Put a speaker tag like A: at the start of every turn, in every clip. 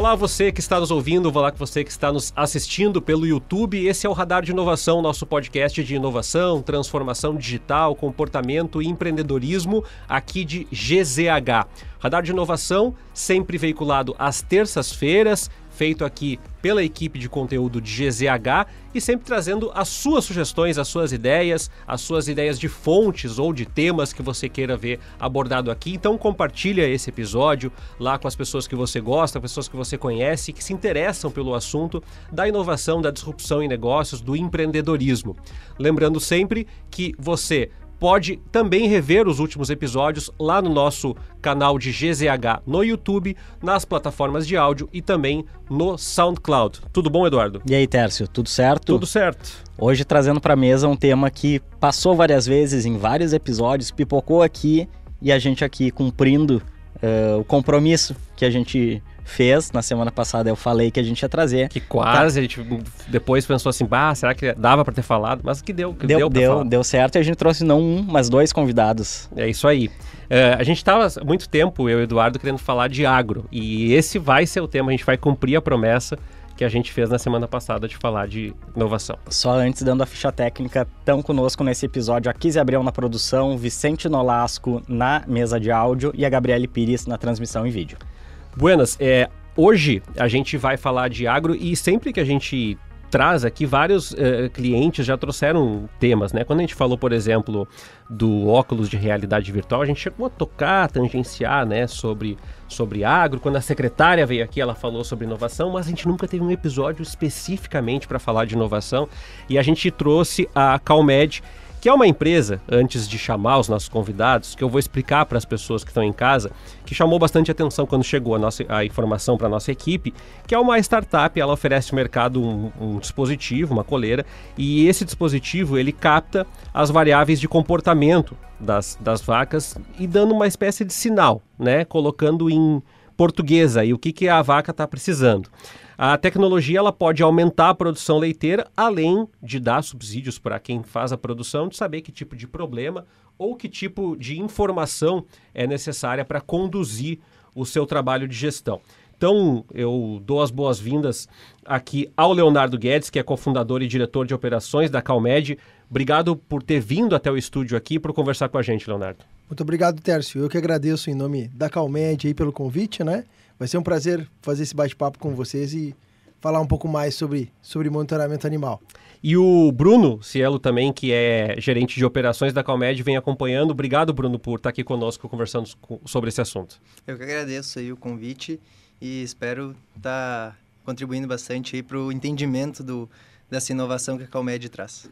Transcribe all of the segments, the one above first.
A: Olá, você que está nos ouvindo, olá você que está nos assistindo pelo YouTube. Esse é o Radar de Inovação, nosso podcast de inovação, transformação digital, comportamento e empreendedorismo aqui de GZH. Radar de Inovação, sempre veiculado às terças-feiras, feito aqui pela equipe de conteúdo de GZH e sempre trazendo as suas sugestões, as suas ideias, as suas ideias de fontes ou de temas que você queira ver abordado aqui. Então compartilha esse episódio lá com as pessoas que você gosta, pessoas que você conhece, que se interessam pelo assunto da inovação, da disrupção em negócios, do empreendedorismo. Lembrando sempre que você pode também rever os últimos episódios lá no nosso canal de GZH no YouTube, nas plataformas de áudio e também no SoundCloud. Tudo bom, Eduardo? E aí, Tércio,
B: tudo certo? Tudo certo. Hoje trazendo para mesa um tema que passou várias vezes em vários episódios, pipocou aqui e a gente aqui cumprindo uh, o compromisso que a gente fez. Na semana passada eu
A: falei que a gente ia trazer. Que quase, tá. a gente depois pensou assim, bah, será que dava para ter falado? Mas que deu, que deu, deu, deu, deu certo e a gente trouxe não um, mas dois convidados. É isso aí. Uh, a gente estava há muito tempo, eu e o Eduardo, querendo falar de agro. E esse vai ser o tema, a gente vai cumprir a promessa que a gente fez na semana passada de falar de inovação.
B: Só antes, dando a ficha técnica, estão conosco nesse episódio a Kise Abreu na produção, Vicente Nolasco na mesa de áudio e a Gabriele Pires na transmissão em vídeo.
A: Buenas, é, hoje a gente vai falar de agro e sempre que a gente traz aqui vários eh, clientes já trouxeram temas, né? Quando a gente falou, por exemplo, do óculos de realidade virtual, a gente chegou a tocar, a tangenciar, né, sobre, sobre agro. Quando a secretária veio aqui, ela falou sobre inovação, mas a gente nunca teve um episódio especificamente para falar de inovação. E a gente trouxe a Calmed que é uma empresa, antes de chamar os nossos convidados, que eu vou explicar para as pessoas que estão em casa, que chamou bastante atenção quando chegou a, nossa, a informação para a nossa equipe, que é uma startup, ela oferece no mercado um, um dispositivo, uma coleira, e esse dispositivo ele capta as variáveis de comportamento das, das vacas e dando uma espécie de sinal, né? Colocando em portuguesa e o que, que a vaca está precisando. A tecnologia ela pode aumentar a produção leiteira, além de dar subsídios para quem faz a produção, de saber que tipo de problema ou que tipo de informação é necessária para conduzir o seu trabalho de gestão. Então, eu dou as boas-vindas aqui ao Leonardo Guedes, que é cofundador e diretor de operações da Calmed. Obrigado por ter vindo até o estúdio aqui para conversar com a gente, Leonardo.
C: Muito obrigado, Tércio. Eu que agradeço em nome da Calmed aí pelo convite, né? Vai ser um prazer fazer esse bate-papo com vocês e falar um pouco mais sobre, sobre monitoramento animal. E o Bruno
A: Cielo também, que é gerente de operações da Calmed, vem acompanhando. Obrigado, Bruno, por estar aqui conosco conversando sobre esse assunto.
D: Eu que agradeço aí o convite e espero estar tá contribuindo bastante para o entendimento do, dessa inovação que a Calmed traz.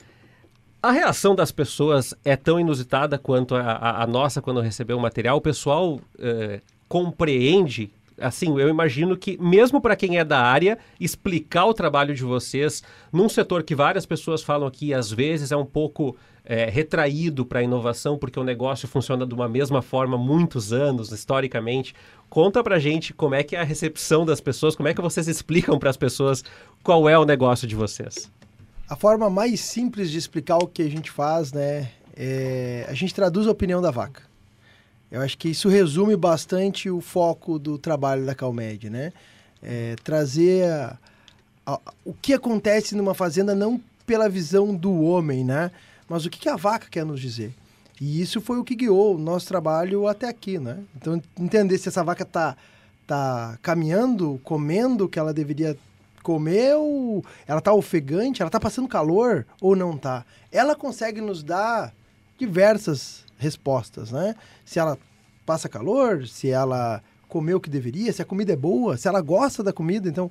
A: A reação das pessoas é tão inusitada quanto a, a, a nossa quando recebeu o material. O pessoal eh, compreende assim, eu imagino que, mesmo para quem é da área, explicar o trabalho de vocês num setor que várias pessoas falam aqui, às vezes é um pouco é, retraído para a inovação, porque o negócio funciona de uma mesma forma há muitos anos, historicamente. Conta para gente como é que é a recepção das pessoas, como é que vocês explicam para as pessoas qual é o negócio de vocês.
C: A forma mais simples de explicar o que a gente faz, né, é a gente traduz a opinião da vaca. Eu acho que isso resume bastante o foco do trabalho da Calmed, né? É, trazer a, a, o que acontece numa fazenda não pela visão do homem, né? Mas o que, que a vaca quer nos dizer. E isso foi o que guiou o nosso trabalho até aqui, né? Então, entender se essa vaca está tá caminhando, comendo o que ela deveria comer, ou ela está ofegante, ela está passando calor ou não está. Ela consegue nos dar diversas respostas, né? Se ela passa calor, se ela comeu o que deveria, se a comida é boa, se ela gosta da comida. Então,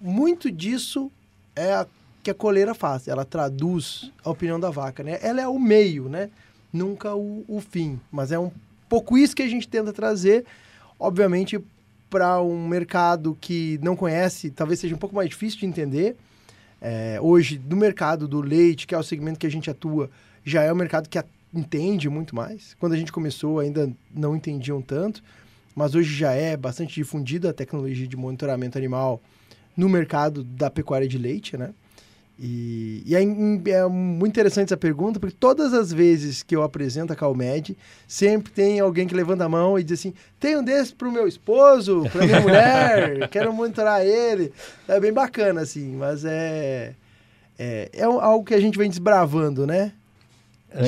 C: muito disso é a que a coleira faz. Ela traduz a opinião da vaca, né? Ela é o meio, né? Nunca o, o fim. Mas é um pouco isso que a gente tenta trazer, obviamente, para um mercado que não conhece, talvez seja um pouco mais difícil de entender. É, hoje, no mercado do leite, que é o segmento que a gente atua, já é um mercado que a entende muito mais. Quando a gente começou, ainda não entendiam tanto, mas hoje já é bastante difundida a tecnologia de monitoramento animal no mercado da pecuária de leite, né?
D: E,
C: e é, é, muito interessante essa pergunta, porque todas as vezes que eu apresento a Calmed, sempre tem alguém que levanta a mão e diz assim: tem um desse para o meu esposo, para minha mulher, quero monitorar ele. É bem bacana, assim, mas é, é, é algo que a gente vem desbravando, né?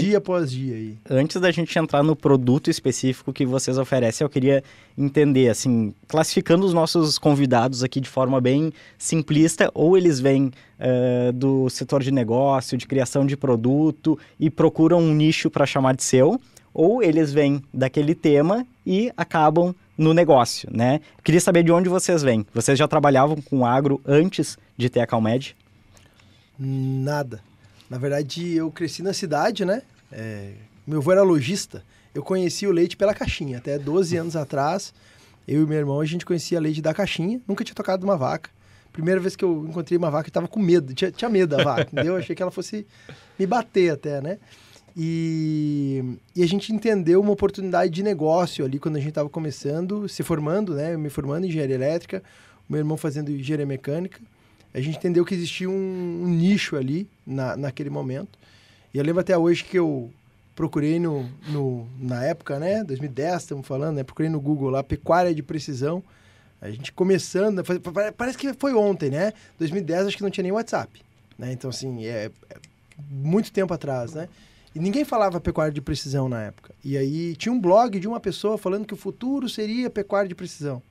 C: dia após dia aí.
B: Antes da gente entrar no produto específico que vocês oferecem, eu queria entender, assim, classificando os nossos convidados aqui de forma bem simplista, ou eles vêm uh, do setor de negócio, de criação de produto e procuram um nicho para chamar de seu, ou eles vêm daquele tema e acabam no negócio, né? queria saber de onde vocês vêm. Vocês já trabalhavam com agro antes de ter a Calmed?
C: Nada. Na verdade, eu cresci na cidade, né? É, meu avô era lojista. Eu conheci o leite pela caixinha. Até 12 anos atrás, eu e meu irmão, a gente conhecia leite da caixinha. Nunca tinha tocado uma vaca. Primeira vez que eu encontrei uma vaca, eu tava com medo. Tinha, tinha medo da vaca, entendeu? Eu achei que ela fosse me bater até, né? E, e, a gente entendeu uma oportunidade de negócio ali quando a gente estava começando, se formando, né? Eu me formando em engenharia elétrica, meu irmão fazendo engenharia mecânica a gente entendeu que existia um, um nicho ali na, naquele momento. E eu lembro até hoje que eu procurei no, no na época, né, 2010, estamos falando, né, procurei no Google lá pecuária de precisão. A gente começando, parece que foi ontem, né? 2010 acho que não tinha nem WhatsApp, né? Então assim, é, é muito tempo atrás, né? E ninguém falava pecuária de precisão na época. E aí tinha um blog de uma pessoa falando que o futuro seria pecuária de precisão.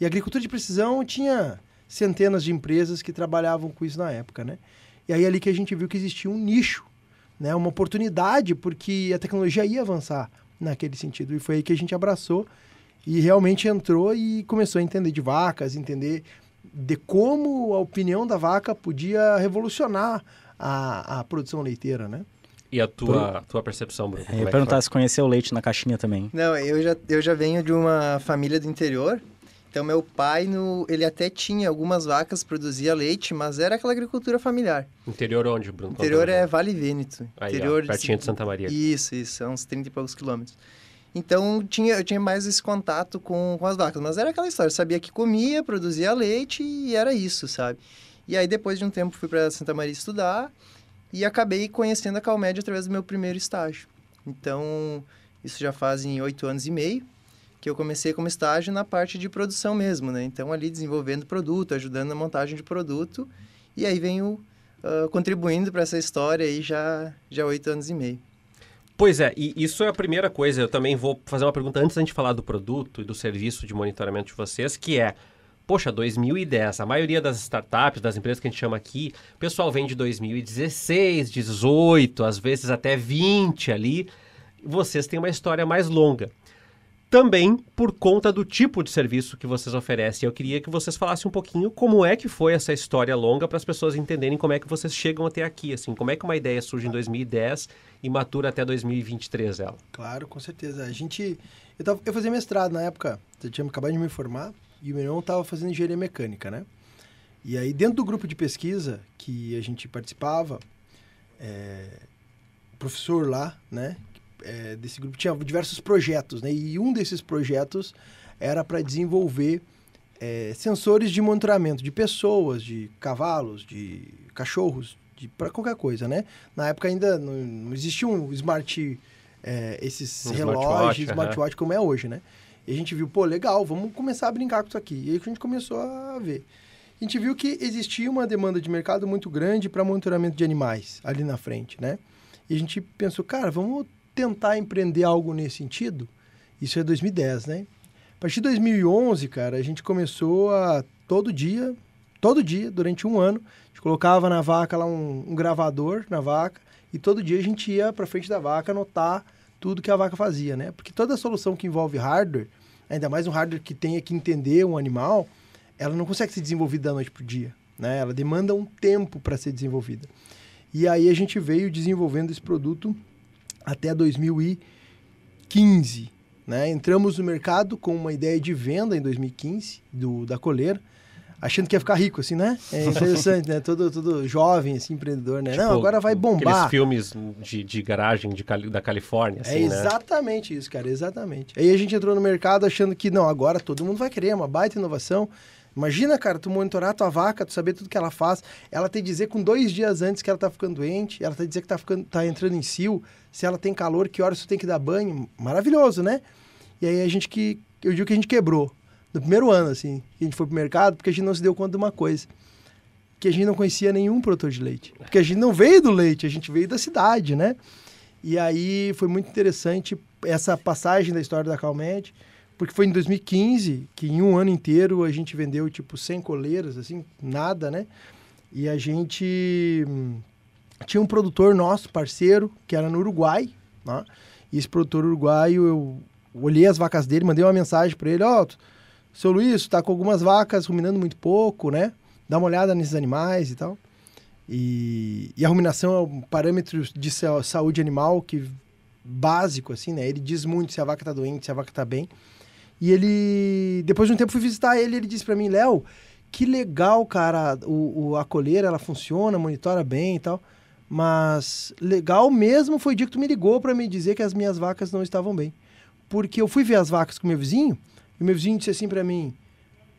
C: E agricultura de precisão tinha centenas de empresas que trabalhavam com isso na época, né? E aí é ali que a gente viu que existia um nicho, né? Uma oportunidade, porque a tecnologia ia avançar naquele sentido. E foi aí que a gente abraçou e realmente entrou e começou a entender de vacas, entender de como a opinião da vaca podia revolucionar a, a produção leiteira, né?
A: E a tua, tua percepção, Bruno? É, é eu ia perguntar se
B: conheceu o leite na caixinha também.
D: Não, eu já, eu já venho de uma família do interior então meu pai no, ele até tinha algumas vacas, produzia leite, mas era aquela agricultura familiar.
A: Interior onde, Bruno? Interior
D: é Vale Vêneto.
A: Aí, interior ó, pertinho de, de Santa Maria.
D: Isso, isso, é uns 30 e poucos quilômetros. Então tinha, eu tinha mais esse contato com, com as vacas, mas era aquela história, sabia que comia, produzia leite e era isso, sabe? E aí depois de um tempo fui para Santa Maria estudar e acabei conhecendo a Calmédia através do meu primeiro estágio. Então isso já fazem oito anos e meio que eu comecei como estágio na parte de produção mesmo, né? Então, ali desenvolvendo produto, ajudando na montagem de produto. E aí venho uh, contribuindo para essa história aí já já oito anos e meio.
A: Pois é, e isso é a primeira coisa. Eu também vou fazer uma pergunta antes da gente falar do produto e do serviço de monitoramento de vocês, que é, poxa, 2010, a maioria das startups, das empresas que a gente chama aqui, o pessoal vem de 2016, 18, às vezes até 20 ali. Vocês têm uma história mais longa também por conta do tipo de serviço que vocês oferecem. Eu queria que vocês falassem um pouquinho como é que foi essa história longa para as pessoas entenderem como é que vocês chegam até aqui, assim, como é que uma ideia surge em 2010 e matura até 2023 ela.
C: Claro, com certeza. A gente eu, tava, eu fazia mestrado na época, eu tinha acabado de me formar e o meu irmão estava fazendo engenharia mecânica, né? E aí dentro do grupo de pesquisa que a gente participava, é, o professor lá, né, é, desse grupo tinha diversos projetos, né? E um desses projetos era para desenvolver é, sensores de monitoramento de pessoas, de cavalos, de cachorros, de para qualquer coisa, né? Na época ainda não, não existia um smart, é, esses um relógios, smartwatch, smartwatch uhum. como é hoje, né? E a gente viu, pô, legal, vamos começar a brincar com isso aqui. E aí que a gente começou a ver. A gente viu que existia uma demanda de mercado muito grande para monitoramento de animais ali na frente, né? E a gente pensou, cara, vamos tentar empreender algo nesse sentido. Isso é 2010, né? A partir de 2011, cara, a gente começou a todo dia, todo dia, durante um ano, a gente colocava na vaca lá um, um gravador na vaca e todo dia a gente ia para frente da vaca anotar tudo que a vaca fazia, né? Porque toda solução que envolve hardware, ainda mais um hardware que tenha que entender um animal, ela não consegue ser desenvolvida da noite para o dia, né? Ela demanda um tempo para ser desenvolvida. E aí a gente veio desenvolvendo esse produto até 2015. Né? Entramos no mercado com uma ideia de venda em 2015 do, da coleira, achando que ia ficar rico, assim, né? É interessante, né? Todo, todo jovem, assim, empreendedor, né? Tipo, Não, agora vai bombar. Aqueles
A: filmes de, de garagem de Cali, da Califórnia, é assim, É
C: exatamente né? isso, cara, exatamente. Aí a gente entrou no mercado achando que, não, agora todo mundo vai querer, é uma baita inovação. Imagina, cara, tu monitorar tua vaca, tu saber tudo que ela faz, ela te dizer com dois dias antes que ela tá ficando doente, ela te dizer que tá, ficando, tá entrando em cio, se ela tem calor, que horas tu tem que dar banho. Maravilhoso, né? E aí a gente que. Eu digo que a gente quebrou. No primeiro ano, assim, que a gente foi pro mercado, porque a gente não se deu conta de uma coisa. Que a gente não conhecia nenhum produtor de leite. Porque a gente não veio do leite, a gente veio da cidade, né? E aí foi muito interessante essa passagem da história da Calmed porque foi em 2015 que em um ano inteiro a gente vendeu tipo 100 coleiras, assim, nada, né? E a gente hum, tinha um produtor nosso, parceiro, que era no Uruguai, né? E esse produtor uruguaio, eu olhei as vacas dele, mandei uma mensagem para ele, ó, oh, seu Luiz, tá com algumas vacas ruminando muito pouco, né? Dá uma olhada nesses animais e tal. E, e a ruminação é um parâmetro de saúde animal que básico, assim, né? Ele diz muito se a vaca tá doente, se a vaca tá bem. E ele, depois de um tempo, fui visitar ele. Ele disse para mim, Léo, que legal, cara, o, o, a coleira, ela funciona, monitora bem e tal. Mas legal mesmo foi o dia que tu me ligou para me dizer que as minhas vacas não estavam bem. Porque eu fui ver as vacas com meu vizinho, e meu vizinho disse assim para mim: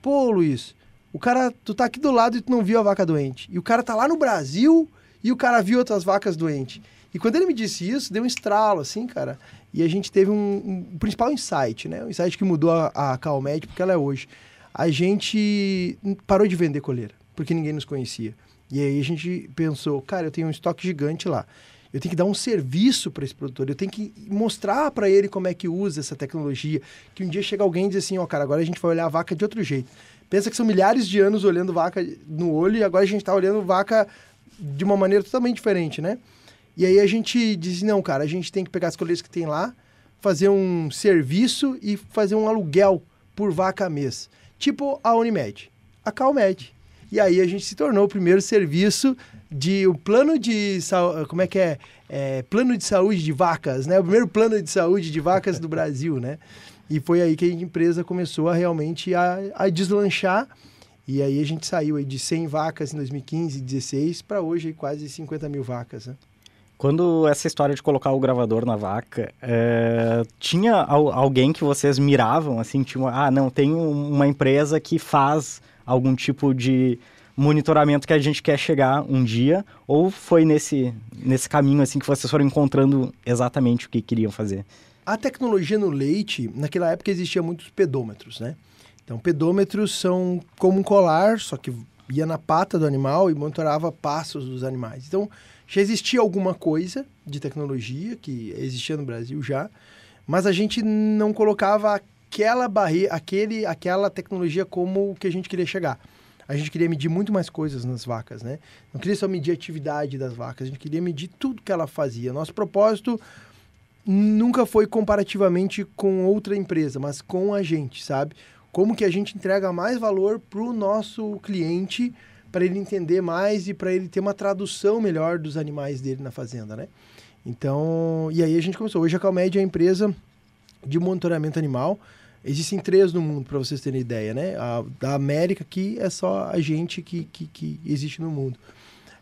C: Pô, Luiz, o cara, tu tá aqui do lado e tu não viu a vaca doente. E o cara tá lá no Brasil e o cara viu outras vacas doentes. E quando ele me disse isso, deu um estralo, assim, cara. E a gente teve um, um principal insight, né? Um insight que mudou a, a Calmed, porque ela é hoje. A gente parou de vender coleira, porque ninguém nos conhecia. E aí a gente pensou, cara, eu tenho um estoque gigante lá. Eu tenho que dar um serviço para esse produtor, eu tenho que mostrar para ele como é que usa essa tecnologia. Que um dia chega alguém e diz assim: ó, oh, cara, agora a gente vai olhar a vaca de outro jeito. Pensa que são milhares de anos olhando vaca no olho e agora a gente está olhando vaca de uma maneira totalmente diferente, né? E aí a gente disse, não, cara, a gente tem que pegar as coleiras que tem lá, fazer um serviço e fazer um aluguel por vaca mês. Tipo a Unimed, a Calmed. E aí a gente se tornou o primeiro serviço de o plano de saúde, como é que é? é? Plano de saúde de vacas, né? O primeiro plano de saúde de vacas do Brasil, né? E foi aí que a empresa começou a realmente a, a deslanchar. E aí a gente saiu de 100 vacas em 2015, 16 para hoje quase 50 mil vacas, né? Quando
B: essa história de colocar o gravador na vaca, é, tinha al alguém que vocês miravam, assim, tinha, ah, não, tem uma empresa que faz algum tipo de monitoramento que a gente quer chegar um dia, ou foi nesse, nesse caminho, assim, que vocês
C: foram encontrando exatamente o que queriam fazer? A tecnologia no leite, naquela época existia muitos pedômetros, né? Então, pedômetros são como um colar, só que ia na pata do animal e monitorava passos dos animais. Então, já existia alguma coisa de tecnologia que existia no Brasil já, mas a gente não colocava aquela barreira, aquele, aquela tecnologia como o que a gente queria chegar. A gente queria medir muito mais coisas nas vacas, né? Não queria só medir a atividade das vacas, a gente queria medir tudo que ela fazia. Nosso propósito nunca foi comparativamente com outra empresa, mas com a gente, sabe? Como que a gente entrega mais valor para o nosso cliente para ele entender mais e para ele ter uma tradução melhor dos animais dele na fazenda, né? Então, e aí a gente começou. Hoje a Calmed é a empresa de monitoramento animal. Existem três no mundo, para vocês terem ideia, né? A, da América, que é só a gente que, que, que existe no mundo.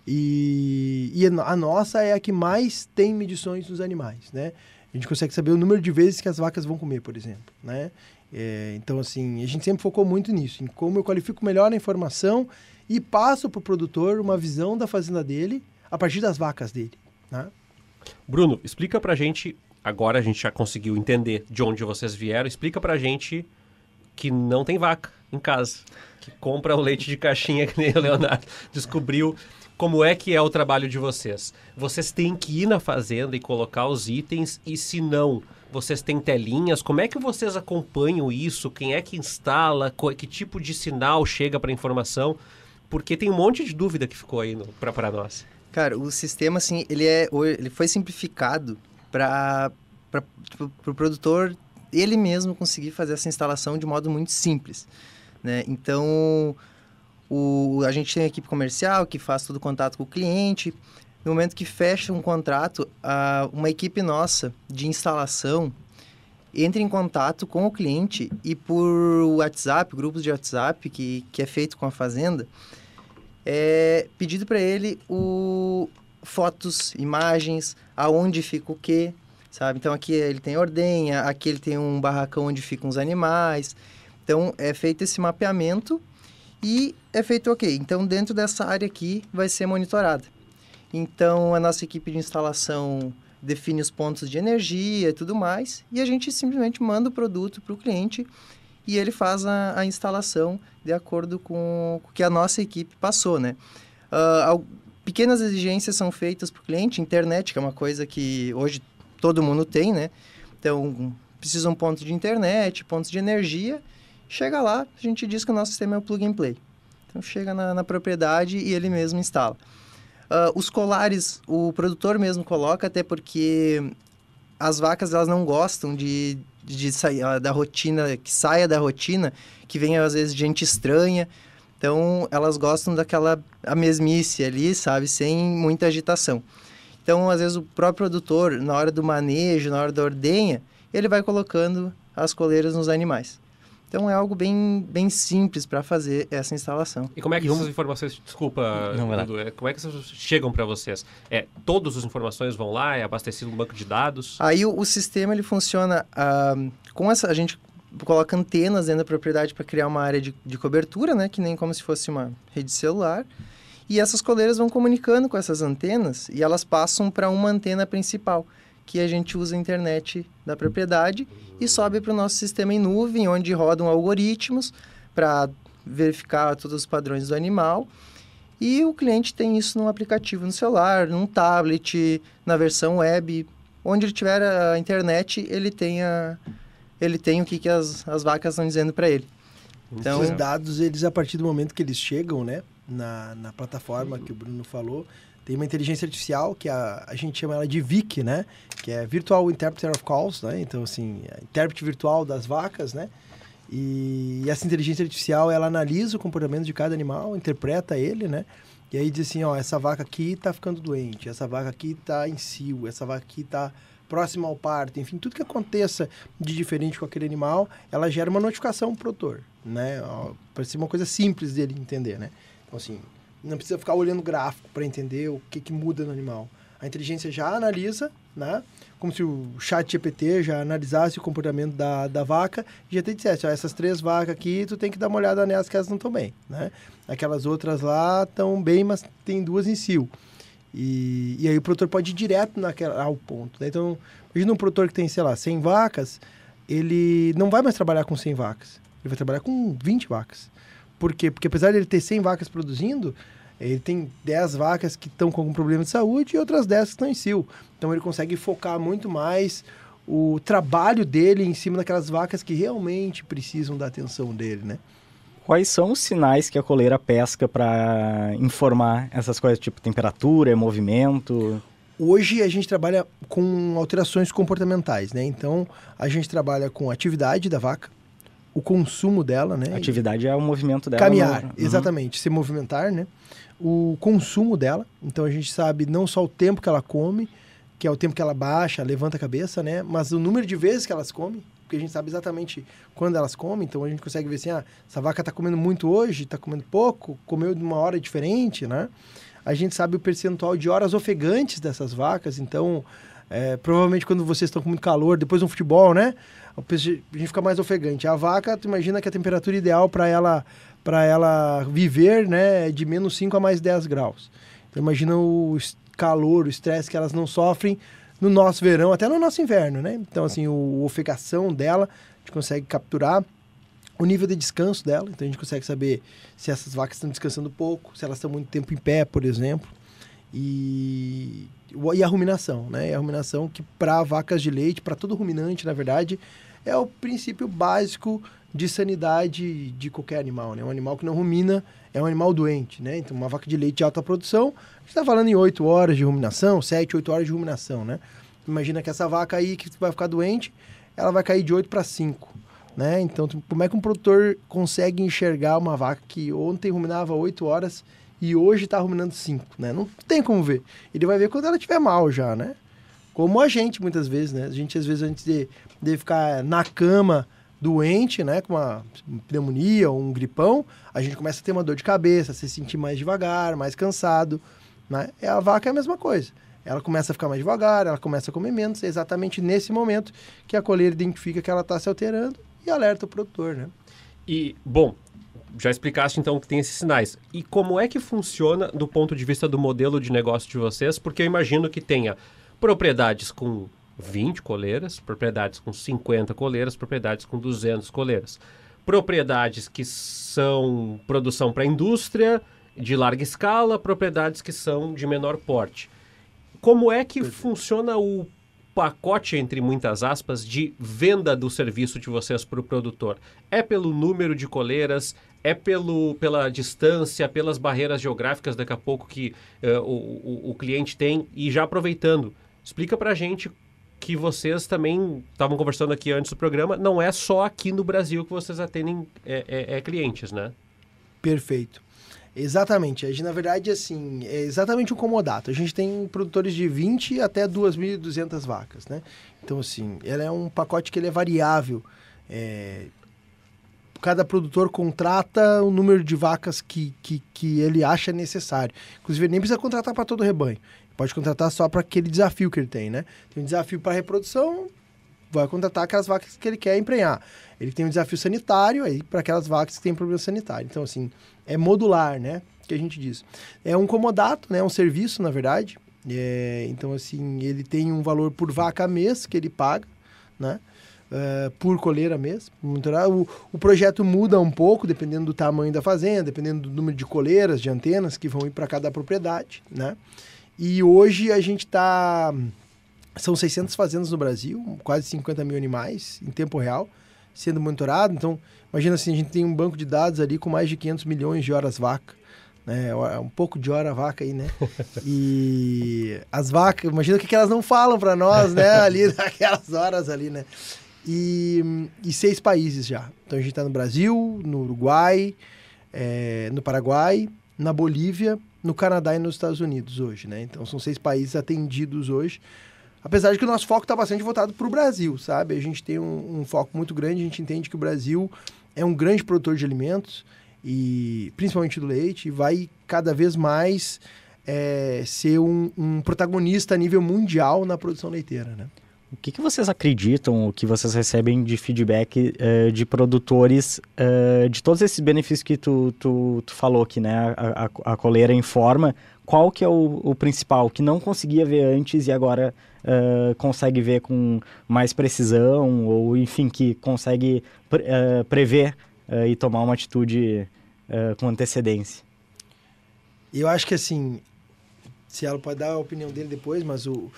C: E, e, a nossa é a que mais tem medições dos animais, né? A gente consegue saber o número de vezes que as vacas vão comer, por exemplo, né? É, então, assim, a gente sempre focou muito nisso, em como eu qualifico melhor a informação e passo para o produtor uma visão da fazenda dele a partir das vacas dele. Né?
A: Bruno, explica para a gente, agora a gente já conseguiu entender de onde vocês vieram, explica para a gente que não tem vaca em casa, que compra o leite de caixinha que nem o Leonardo descobriu. Como é que é o trabalho de vocês? Vocês têm que ir na fazenda e colocar os itens e se não, vocês têm telinhas? Como é que vocês acompanham isso? Quem é que instala? Que tipo de sinal chega para a informação? Porque
D: tem um monte de dúvida que ficou aí para nós. Cara, o sistema, assim, ele, é, ele foi simplificado para para o pro produtor ele mesmo conseguir fazer essa instalação de modo muito simples. Né? Então, o, a gente tem a equipe comercial que faz todo o contato com o cliente. No momento que fecha um contrato, a, uma equipe nossa de instalação entra em contato com o cliente e por WhatsApp, grupos de WhatsApp que, que é feito com a fazenda, é pedido para ele o fotos, imagens, aonde fica o quê, sabe? Então aqui ele tem ordenha, aqui ele tem um barracão onde ficam os animais. Então é feito esse mapeamento e é feito ok. Então dentro dessa área aqui vai ser monitorada. Então a nossa equipe de instalação define os pontos de energia e tudo mais e a gente simplesmente manda o produto para o cliente e ele faz a, a instalação de acordo com o que a nossa equipe passou, né? Uh, ah, ao, pequenas exigências são feitas para o cliente, internet, que é uma coisa que hoje todo mundo tem, né? Então, precisa um ponto de internet, pontos de energia. Chega lá, a gente diz que o nosso sistema é o plug and play. Então, chega na, na propriedade e ele mesmo instala. Uh, os colares, o produtor mesmo coloca, até porque as vacas elas não gostam de de sair ah, da rotina, que saia da rotina, que venha às vezes gente estranha. Então, elas gostam daquela a mesmice ali, sabe, sem muita agitação. Então, às vezes o próprio produtor, na hora do manejo, na hora da ordenha, ele vai colocando as coleiras nos animais. Então é algo bem, bem simples para fazer essa instalação. E como é que essas
A: informações, desculpa, Não, é, como é que essas chegam para vocês? É, todas as informações vão lá, é abastecido no banco de dados?
D: Aí o, o sistema ele funciona uh, com essa a gente coloca antenas dentro da propriedade para criar uma área de, de cobertura, né, que nem como se fosse uma rede celular. E essas coleiras vão comunicando com essas antenas e elas passam para uma antena principal que a gente usa a internet da propriedade e sobe para o nosso sistema em nuvem, onde rodam algoritmos para verificar todos os padrões do animal. E o cliente tem isso num aplicativo no celular, num tablet, na versão web. Onde ele tiver a internet, ele tem, a, ele tem o que, que as, as vacas estão dizendo para ele. Então, Os dados, eles, a partir do momento que eles chegam,
C: né? Na, na plataforma que o Bruno falou, tem uma inteligência artificial que a, a gente chama ela de VIC, né? Que é Virtual Interpreter of Calls, né? Então, assim, é intérprete virtual das vacas, né? E, e essa inteligência artificial, ela analisa o comportamento de cada animal, interpreta ele, né? E aí diz assim, ó, essa vaca aqui tá ficando doente, essa vaca aqui tá em cio, essa vaca aqui tá próxima ao parto, enfim, tudo que aconteça de diferente com aquele animal, ela gera uma notificação pro produtor, né? Para ser uma coisa simples dele entender, né? Então, assim, não precisa ficar olhando gráfico para entender o que, que muda no animal. A inteligência já analisa, né? Como se o chat GPT já analisasse o comportamento da, da vaca e já te dissesse, ó, essas três vacas aqui, tu tem que dar uma olhada nelas que elas não estão bem, né? Aquelas outras lá estão bem, mas tem duas em si. E, e aí o produtor pode ir direto naquela, ao ponto. Né? Então, imagina um produtor que tem, sei lá, 100 vacas, ele não vai mais trabalhar com 100 vacas. Ele vai trabalhar com 20 vacas. Por quê? Porque apesar de ele ter 100 vacas produzindo, ele tem 10 vacas que estão com algum problema de saúde e outras 10 que estão em sil Então ele consegue focar muito mais o trabalho dele em cima daquelas vacas que realmente precisam da atenção dele, né?
B: Quais são os sinais que a coleira pesca para
C: informar essas coisas, tipo temperatura, movimento? Hoje a gente trabalha com alterações comportamentais, né? Então a gente trabalha com a atividade da vaca, o consumo dela, né? Atividade é o movimento dela. Caminhar, no... Uhum. exatamente, uhum. se movimentar, né? O consumo dela, então a gente sabe não só o tempo que ela come, que é o tempo que ela baixa, levanta a cabeça, né? Mas o número de vezes que elas comem, porque a gente sabe exatamente quando elas comem, então a gente consegue ver assim, ah, essa vaca está comendo muito hoje, está comendo pouco, comeu de uma hora diferente, né? A gente sabe o percentual de horas ofegantes dessas vacas, então é, provavelmente quando vocês estão com muito calor, depois um futebol, né? a gente fica mais ofegante. A vaca, tu imagina que a temperatura ideal para ela para ela viver, né, é de menos 5 a mais 10 graus. Então imagina o calor, o estresse que elas não sofrem no nosso verão, até no nosso inverno, né? Então assim, o, a ofegação dela, a gente consegue capturar o nível de descanso dela, então a gente consegue saber se essas vacas estão descansando pouco, se elas estão muito tempo em pé, por exemplo. E e a ruminação, né? E a ruminação que para vacas de leite, para todo ruminante, na verdade, é o princípio básico de sanidade de qualquer animal, né? Um animal que não rumina é um animal doente, né? Então, uma vaca de leite de alta produção, a gente está falando em 8 horas de ruminação, 7, 8 horas de ruminação, né? Imagina que essa vaca aí que vai ficar doente, ela vai cair de 8 para 5, né? Então, como é que um produtor consegue enxergar uma vaca que ontem ruminava 8 horas e hoje está ruminando cinco, né? Não tem como ver. Ele vai ver quando ela estiver mal já, né? Como a gente, muitas vezes, né? A gente, às vezes, antes de, de ficar na cama doente, né? Com uma pneumonia ou um gripão, a gente começa a ter uma dor de cabeça, se sentir mais devagar, mais cansado, né? E a vaca é a mesma coisa. Ela começa a ficar mais devagar, ela começa a comer menos. É exatamente nesse momento que a coleira identifica que ela está se alterando e alerta o produtor, né? E,
A: bom, já explicaste então que tem esses sinais. E como é que funciona do ponto de vista do modelo de negócio de vocês? Porque eu imagino que tenha propriedades com 20 coleiras, propriedades com 50 coleiras, propriedades com 200 coleiras. Propriedades que são produção para indústria de larga escala, propriedades que são de menor porte. Como é que funciona o pacote, entre muitas aspas, de venda do serviço de vocês para o produtor? É pelo número de coleiras? É pelo, pela distância, pelas barreiras geográficas daqui a pouco que uh, o, o, cliente tem. E já aproveitando, explica para a gente que vocês também estavam conversando aqui antes do programa, não é só aqui no Brasil que vocês atendem é, é, é clientes, né?
C: Perfeito. Exatamente. A gente, na verdade, assim, é exatamente o comodato. A gente tem produtores de 20 até 2.200 vacas, né? Então, assim, ela é um pacote que ele é variável. É, cada produtor contrata o número de vacas que, que, que ele acha necessário. Inclusive, ele nem precisa contratar para todo o rebanho. pode contratar só para aquele desafio que ele tem, né? Tem um desafio para reprodução, vai contratar aquelas vacas que ele quer emprenhar. Ele tem um desafio sanitário aí para aquelas vacas que têm problema sanitário. Então, assim, é modular, né? Que a gente diz. É um comodato, né? um serviço, na verdade. É, então, assim, ele tem um valor por vaca mês que ele paga, né? Uh, por coleira mesmo. O, o projeto muda um pouco dependendo do tamanho da fazenda, dependendo do número de coleiras, de antenas que vão ir para cada propriedade, né? E hoje a gente está... São 600 fazendas no Brasil, quase 50 mil animais em tempo real sendo monitorado. Então, imagina assim, a gente tem um banco de dados ali com mais de 500 milhões de horas vaca. Né? É um pouco de hora a vaca aí, né? E as vacas, imagina o que, que elas não falam para nós, né? Ali naquelas horas ali, né? e, e seis países já. Então a gente está no Brasil, no Uruguai, é, no Paraguai, na Bolívia, no Canadá e nos Estados Unidos hoje, né? Então são seis países atendidos hoje. Apesar de que o nosso foco está bastante voltado para o Brasil, sabe? A gente tem um, um, foco muito grande, a gente entende que o Brasil é um grande produtor de alimentos, e principalmente do leite, e vai cada vez mais é, ser um, um protagonista a nível mundial na produção leiteira, né?
B: O que, que vocês acreditam, o que vocês recebem de feedback uh, de produtores, uh, de todos esses benefícios que tu, tu, tu falou que né? A, a, a, coleira informa, qual que é o, o, principal, que não conseguia ver antes e agora uh, consegue ver com mais precisão, ou enfim, que consegue pre, prever e tomar uma atitude com antecedência?
C: Eu acho que assim, se ela pode dar a opinião dele depois, mas o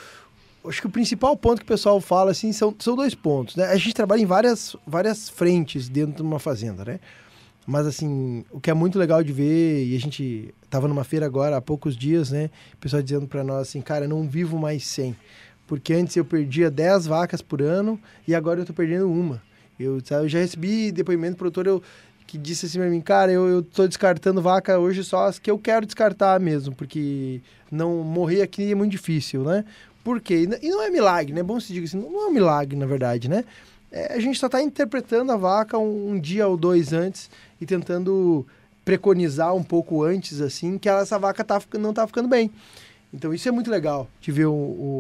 C: acho que o principal ponto que o pessoal fala assim são, são dois pontos. Né? A gente trabalha em várias, várias frentes dentro de uma fazenda, né? Mas assim, o que é muito legal de ver, e a gente estava numa feira agora há poucos dias, né? O pessoal dizendo para nós assim, cara, não vivo mais sem. Porque antes eu perdia 10 vacas por ano e agora eu estou perdendo uma. Eu, sabe, eu já recebi depoimento do produtor eu, que disse assim para mim, cara, eu, estou descartando vaca hoje só as que eu quero descartar mesmo, porque não morrer aqui é muito difícil, né? Por quê? E não é milagre, né? É bom se diga assim, não é um milagre, na verdade, né? É, a gente só está interpretando a vaca um, um, dia ou dois antes e tentando preconizar um pouco antes, assim, que ela, essa vaca tá, não está ficando bem. Então, isso é muito legal, de ver o,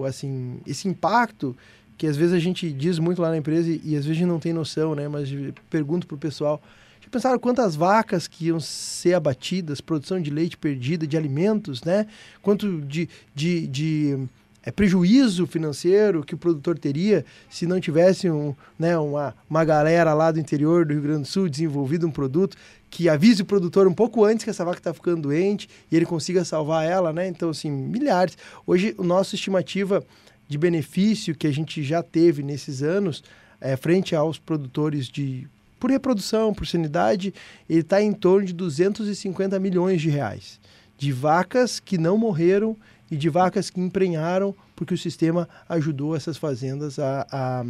C: o, assim, esse impacto que às vezes a gente diz muito lá na empresa e, e às vezes não tem noção, né? Mas pergunto pro pessoal, já pensaram quantas vacas que iam ser abatidas, produção de leite perdida, de alimentos, né? Quanto de, de, de é, prejuízo financeiro que o produtor teria se não tivesse um, né, uma, uma galera lá do interior do Rio Grande do Sul desenvolvido um produto que avise o produtor um pouco antes que essa vaca está ficando doente e ele consiga salvar ela, né? Então, assim, milhares. Hoje, o nossa estimativa de benefício que a gente já teve nesses anos, é, frente aos produtores de por reprodução, por sanidade, ele está em torno de 250 milhões de reais de vacas que não morreram e de vacas que emprenharam porque o sistema ajudou essas fazendas a, a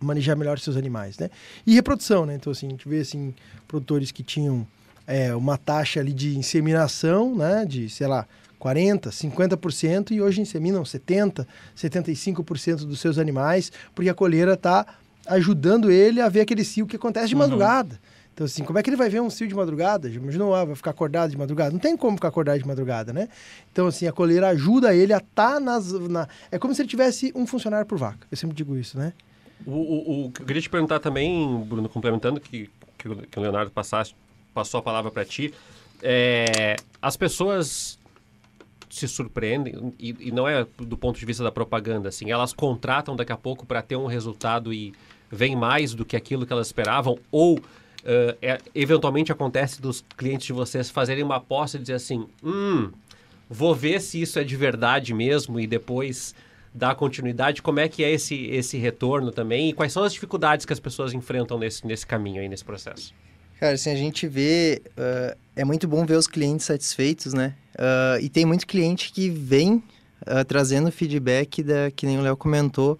C: manejar melhor seus animais, né? E reprodução, né? Então, assim, a gente vê, assim, produtores que tinham é, uma taxa ali de inseminação, né? De, sei lá, 40%, 50% e hoje inseminam 70%, 75% dos seus animais porque a coleira está ajudando ele a ver aquele cio que acontece de uhum. madrugada. Então, assim, como é que ele vai ver um cio de madrugada? Imagina, ah, vai ficar acordado de madrugada? Não tem como ficar acordado de madrugada, né? Então, assim, a coleira ajuda ele a estar tá nas. Na... É como se ele tivesse um funcionário por vaca. Eu sempre digo isso, né? O, o, o eu queria
A: te perguntar também, Bruno, complementando que, que, que o Leonardo passasse, passou a palavra para ti. É, as pessoas se surpreendem, e, e, não é do ponto de vista da propaganda, assim, elas contratam daqui a pouco para ter um resultado e vem mais do que aquilo que elas esperavam, ou uh, é, eventualmente acontece dos clientes de vocês fazerem uma aposta e dizer assim, hum, vou ver se isso é de verdade mesmo e depois dar continuidade. Como é que é esse, esse retorno também e quais são as dificuldades que as pessoas enfrentam nesse, nesse caminho aí, nesse processo?
D: Cara, assim, a gente vê, uh, é muito bom ver os clientes satisfeitos, né? Uh, e tem muito cliente que vem uh, trazendo feedback, da, que nem o Léo comentou,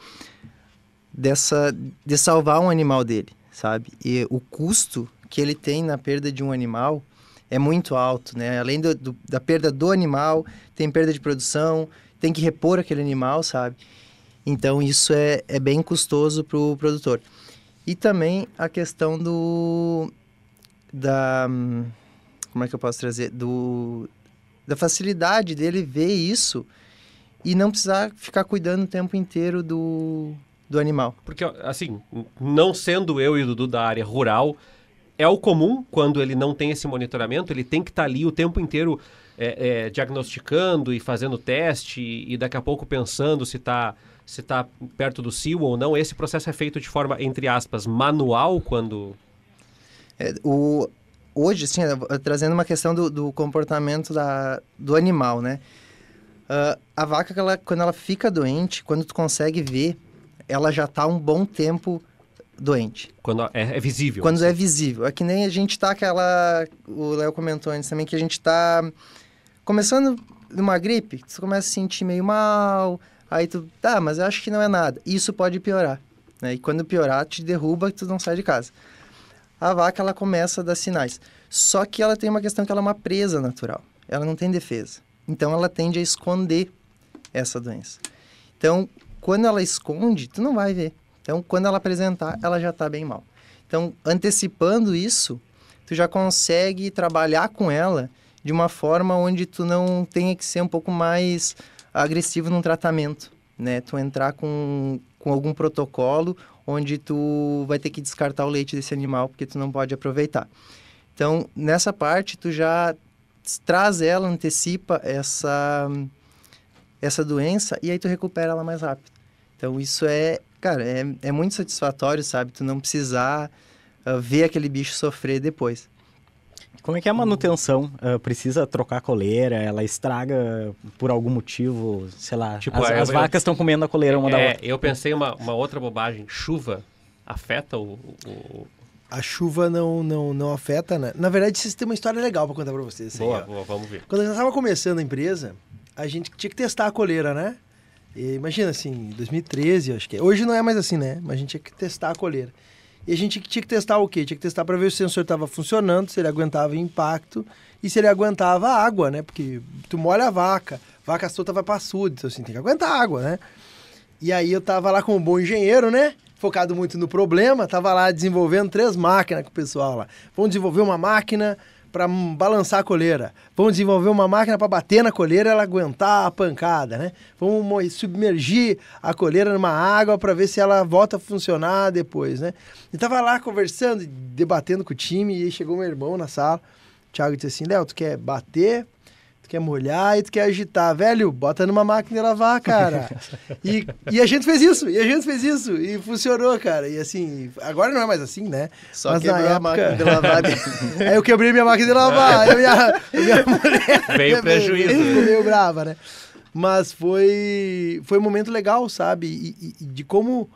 D: dessa, de salvar um animal dele sabe? E o custo que ele tem na perda de um animal é muito alto, né? Além do, do, da perda do animal, tem perda de produção, tem que repor aquele animal, sabe? Então isso é, é bem custoso para o produtor. E também a questão do da como é que eu posso trazer do da facilidade dele ver isso e não precisar ficar cuidando o tempo inteiro do do animal.
A: Porque, assim, não sendo eu e o Dudu da área rural, é o comum quando ele não tem esse monitoramento, ele tem que estar tá ali o tempo inteiro é, é, diagnosticando e fazendo teste e, e daqui a pouco pensando se está se tá perto do cio ou não. Esse processo é feito de forma, entre aspas, manual quando.
D: É, o, hoje, sim, trazendo uma questão do, do comportamento da, do animal, né? Uh, a vaca, ela, quando ela fica doente, quando tu consegue ver ela já está um bom tempo doente.
A: Quando é, é, visível. Quando
D: né? é visível. É que nem a gente está aquela... O Léo comentou antes também que a gente está começando numa gripe, tu começa a se sentir meio mal, aí tu, tá, ah, mas eu acho que não é nada. Isso pode piorar, né? E quando piorar, te derruba e tu não sai de casa. A vaca, ela começa a dar sinais. Só que ela tem uma questão que ela é uma presa natural. Ela não tem defesa. Então, ela tende a esconder essa doença. Então, quando ela esconde, tu não vai ver. Então, quando ela apresentar, ela já está bem mal. Então, antecipando isso, tu já consegue trabalhar com ela de uma forma onde tu não tenha que ser um pouco mais agressivo num tratamento, né? Tu entrar com, com algum protocolo onde tu vai ter que descartar o leite desse animal porque tu não pode aproveitar. Então, nessa parte, tu já traz ela, antecipa essa essa doença e aí tu recupera ela mais rápido. Então isso é, cara, é, é muito satisfatório, sabe? Tu não precisar uh, ver aquele bicho sofrer depois.
B: Como é que é a manutenção? Uh, precisa trocar a coleira? Ela estraga por algum motivo? Sei lá, tipo, as, é, eu, as vacas
D: estão comendo a coleira
C: uma é, da outra.
A: Eu pensei uma, uma outra bobagem. Chuva afeta o, o
C: a chuva não, não, não afeta, né? Na verdade, vocês têm uma história legal para contar para vocês. Assim, boa, aí, boa, vamos ver. Quando eu estava começando a empresa, a gente tinha que testar a coleira, né? E, imagina assim, 2013, acho que é. Hoje não é mais assim, né? Mas a gente tinha que testar a coleira. E a gente tinha que testar o quê? Tinha que testar para ver se o sensor estava funcionando, se ele aguentava impacto e se ele aguentava água, né? Porque tu molha a vaca, vaca solta vai para açude, então assim, tem que aguentar água, né? E aí eu tava lá como um bom engenheiro, né? Focado muito no problema, tava lá desenvolvendo três máquinas com o pessoal lá. Vamos desenvolver uma máquina para balançar a coleira. Vamos desenvolver uma máquina para bater na coleira ela aguentar a pancada, né? Vamos submergir a coleira numa água para ver se ela volta a funcionar depois, né? E tava lá conversando, debatendo com o time e chegou meu irmão na sala. O Thiago disse assim: "Léo, tu quer bater quer molhar e tu quer agitar. Velho, bota numa máquina de lavar, cara. e, e a gente fez isso, e a gente fez isso, e funcionou, cara. E assim, agora não é mais assim, né? Só Mas quebrou época... a máquina de lavar. aí é, eu quebrei minha máquina de lavar, aí minha, minha mulher... Veio né, prejuízo. Ficou meio brava, né? Mas foi, foi um momento legal, sabe? e, e de como...